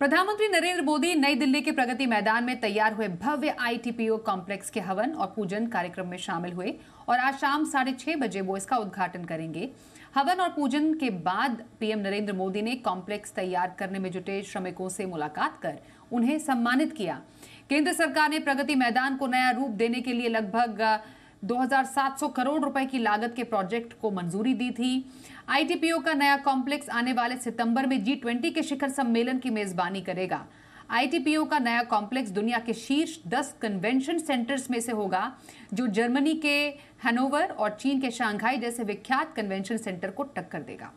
प्रधानमंत्री नरेंद्र मोदी नई दिल्ली के प्रगति मैदान में तैयार हुए भव्य आईटीपीओ कॉम्प्लेक्स के हवन और पूजन कार्यक्रम में शामिल हुए और आज शाम साढ़े छह बजे वो इसका उद्घाटन करेंगे हवन और पूजन के बाद पीएम नरेंद्र मोदी ने कॉम्प्लेक्स तैयार करने में जुटे श्रमिकों से मुलाकात कर उन्हें सम्मानित किया केंद्र सरकार ने प्रगति मैदान को नया रूप देने के लिए लगभग 2,700 करोड़ रुपए की लागत के प्रोजेक्ट को मंजूरी दी थी आईटीपीओ का नया कॉम्प्लेक्स आने वाले सितंबर में जी ट्वेंटी के शिखर सम्मेलन की मेजबानी करेगा आईटीपीओ का नया कॉम्प्लेक्स दुनिया के शीर्ष दस कन्वेंशन सेंटर्स में से होगा जो जर्मनी के हनोवर और चीन के शांघाई जैसे विख्यात कन्वेंशन सेंटर को टक्कर देगा